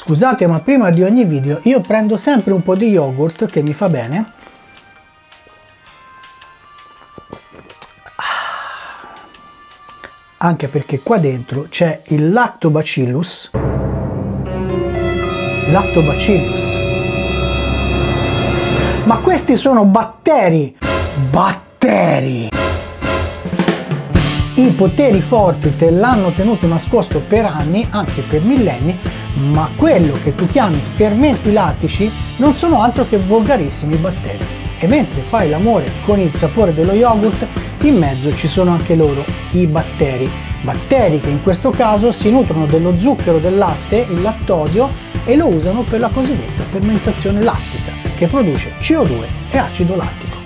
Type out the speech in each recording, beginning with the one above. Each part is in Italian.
Scusate ma prima di ogni video io prendo sempre un po' di yogurt che mi fa bene. Ah. Anche perché qua dentro c'è il lactobacillus. Lactobacillus. Ma questi sono batteri. Batteri. I poteri forti te l'hanno tenuto nascosto per anni, anzi per millenni, ma quello che tu chiami fermenti lattici non sono altro che volgarissimi batteri. E mentre fai l'amore con il sapore dello yogurt, in mezzo ci sono anche loro, i batteri. Batteri che in questo caso si nutrono dello zucchero del latte, il lattosio, e lo usano per la cosiddetta fermentazione lattica, che produce CO2 e acido lattico.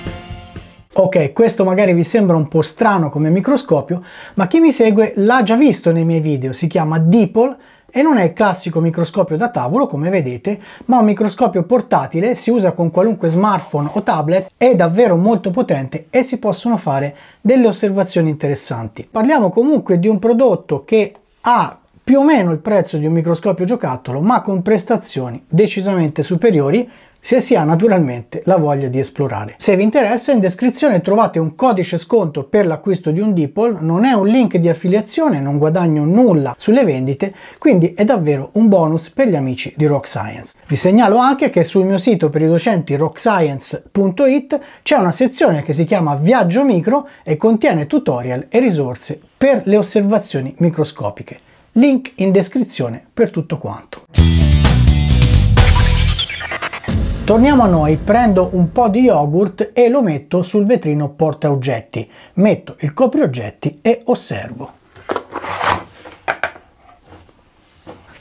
Ok, questo magari vi sembra un po' strano come microscopio, ma chi mi segue l'ha già visto nei miei video, si chiama Dipol e non è il classico microscopio da tavolo come vedete ma un microscopio portatile si usa con qualunque smartphone o tablet è davvero molto potente e si possono fare delle osservazioni interessanti parliamo comunque di un prodotto che ha più o meno il prezzo di un microscopio giocattolo ma con prestazioni decisamente superiori se si ha naturalmente la voglia di esplorare. Se vi interessa in descrizione trovate un codice sconto per l'acquisto di un Dipol, non è un link di affiliazione, non guadagno nulla sulle vendite, quindi è davvero un bonus per gli amici di Rock Science. Vi segnalo anche che sul mio sito per i docenti rockscience.it c'è una sezione che si chiama Viaggio Micro e contiene tutorial e risorse per le osservazioni microscopiche. Link in descrizione per tutto quanto. Torniamo a noi, prendo un po' di yogurt e lo metto sul vetrino porta oggetti. Metto il coprioggetti e osservo.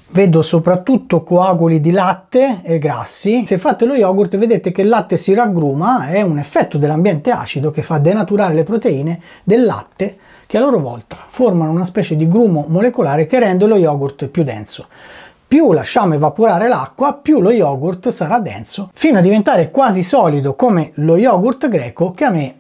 Vedo soprattutto coaguli di latte e grassi. Se fate lo yogurt vedete che il latte si raggruma, è un effetto dell'ambiente acido che fa denaturare le proteine del latte che a loro volta formano una specie di grumo molecolare che rende lo yogurt più denso più lasciamo evaporare l'acqua, più lo yogurt sarà denso, fino a diventare quasi solido come lo yogurt greco che a me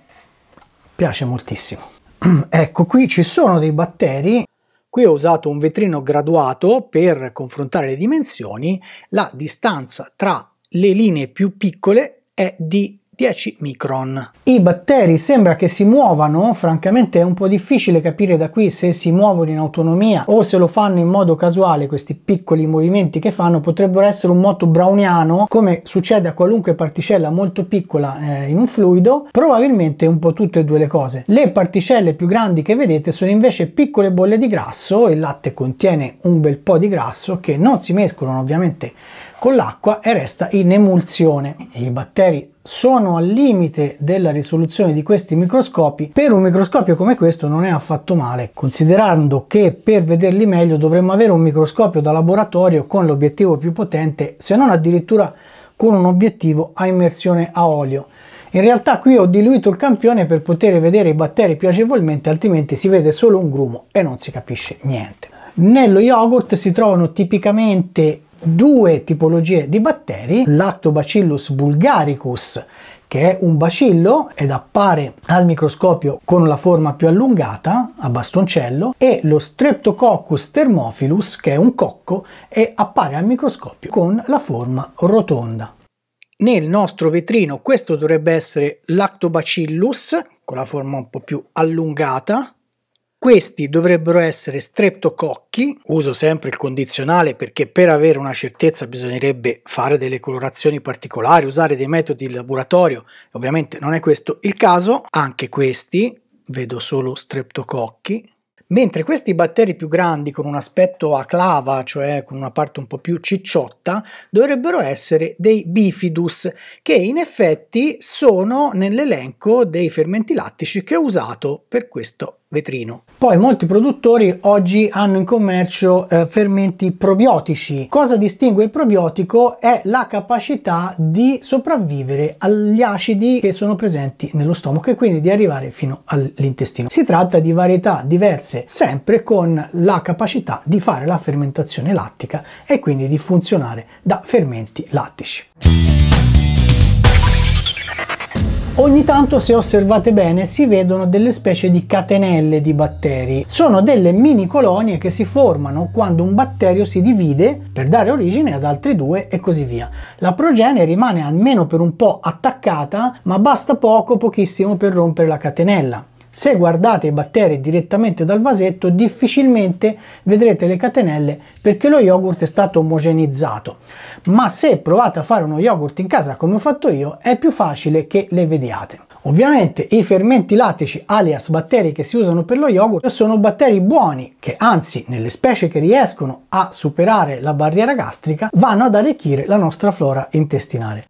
piace moltissimo. ecco, qui ci sono dei batteri. Qui ho usato un vetrino graduato per confrontare le dimensioni. La distanza tra le linee più piccole è di 10 micron. I batteri sembra che si muovano, francamente è un po' difficile capire da qui se si muovono in autonomia o se lo fanno in modo casuale questi piccoli movimenti che fanno potrebbero essere un moto browniano come succede a qualunque particella molto piccola eh, in un fluido, probabilmente un po' tutte e due le cose. Le particelle più grandi che vedete sono invece piccole bolle di grasso, il latte contiene un bel po' di grasso che non si mescolano ovviamente con l'acqua e resta in emulsione. I batteri sono al limite della risoluzione di questi microscopi. Per un microscopio come questo non è affatto male, considerando che per vederli meglio dovremmo avere un microscopio da laboratorio con l'obiettivo più potente, se non addirittura con un obiettivo a immersione a olio. In realtà qui ho diluito il campione per poter vedere i batteri piacevolmente, altrimenti si vede solo un grumo e non si capisce niente. Nello yogurt si trovano tipicamente due tipologie di batteri, Lactobacillus bulgaricus che è un bacillo ed appare al microscopio con la forma più allungata, a bastoncello, e lo Streptococcus thermophilus, che è un cocco, e appare al microscopio con la forma rotonda. Nel nostro vetrino questo dovrebbe essere Lactobacillus, con la forma un po' più allungata, questi dovrebbero essere streptococchi, uso sempre il condizionale perché per avere una certezza bisognerebbe fare delle colorazioni particolari, usare dei metodi di laboratorio, ovviamente non è questo il caso, anche questi, vedo solo streptococchi, Mentre questi batteri più grandi con un aspetto a clava, cioè con una parte un po' più cicciotta, dovrebbero essere dei bifidus, che in effetti sono nell'elenco dei fermenti lattici che ho usato per questo vetrino. Poi molti produttori oggi hanno in commercio eh, fermenti probiotici. Cosa distingue il probiotico è la capacità di sopravvivere agli acidi che sono presenti nello stomaco e quindi di arrivare fino all'intestino. Si tratta di varietà diverse, sempre con la capacità di fare la fermentazione lattica e quindi di funzionare da fermenti lattici. Ogni tanto se osservate bene si vedono delle specie di catenelle di batteri. Sono delle mini colonie che si formano quando un batterio si divide per dare origine ad altri due e così via. La progenie rimane almeno per un po' attaccata ma basta poco pochissimo per rompere la catenella. Se guardate i batteri direttamente dal vasetto difficilmente vedrete le catenelle perché lo yogurt è stato omogenizzato, ma se provate a fare uno yogurt in casa come ho fatto io è più facile che le vediate. Ovviamente i fermenti lattici alias batteri che si usano per lo yogurt sono batteri buoni che anzi nelle specie che riescono a superare la barriera gastrica vanno ad arricchire la nostra flora intestinale.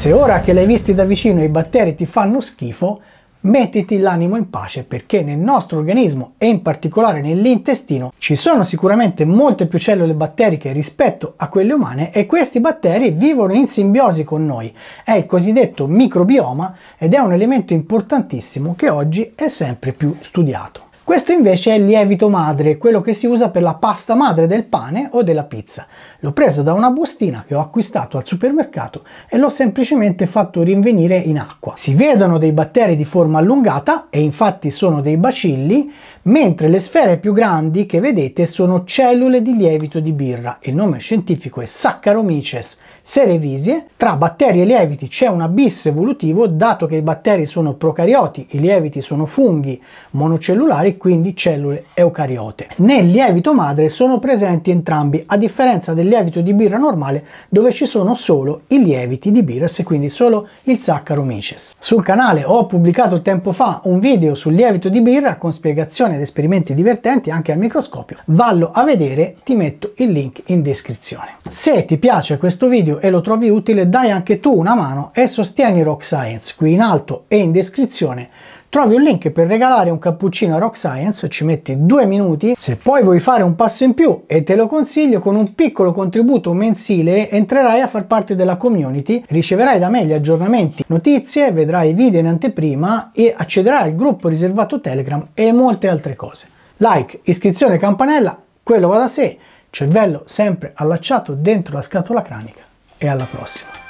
Se ora che l'hai visti da vicino i batteri ti fanno schifo, mettiti l'animo in pace perché nel nostro organismo e in particolare nell'intestino ci sono sicuramente molte più cellule batteriche rispetto a quelle umane e questi batteri vivono in simbiosi con noi. È il cosiddetto microbioma ed è un elemento importantissimo che oggi è sempre più studiato. Questo invece è il lievito madre, quello che si usa per la pasta madre del pane o della pizza. L'ho preso da una bustina che ho acquistato al supermercato e l'ho semplicemente fatto rinvenire in acqua. Si vedono dei batteri di forma allungata e infatti sono dei bacilli, mentre le sfere più grandi che vedete sono cellule di lievito di birra. Il nome scientifico è Saccharomyces cerevisiae. Tra batteri e lieviti c'è un abisso evolutivo, dato che i batteri sono procarioti, i lieviti sono funghi monocellulari, quindi cellule eucariote. Nel lievito madre sono presenti entrambi, a differenza del lievito di birra normale, dove ci sono solo i lieviti di birra e quindi solo il Saccharomyces. Sul canale ho pubblicato tempo fa un video sul lievito di birra con spiegazioni soluzioni ed esperimenti divertenti anche al microscopio, vallo a vedere, ti metto il link in descrizione. Se ti piace questo video e lo trovi utile dai anche tu una mano e sostieni Rock Science qui in alto e in descrizione trovi un link per regalare un cappuccino a Rock Science, ci metti due minuti, se poi vuoi fare un passo in più e te lo consiglio con un piccolo contributo mensile entrerai a far parte della community, riceverai da me gli aggiornamenti, notizie, vedrai video in anteprima e accederai al gruppo riservato Telegram e molte altre cose. Like, iscrizione, campanella, quello va da sé, cervello sempre allacciato dentro la scatola cranica e alla prossima.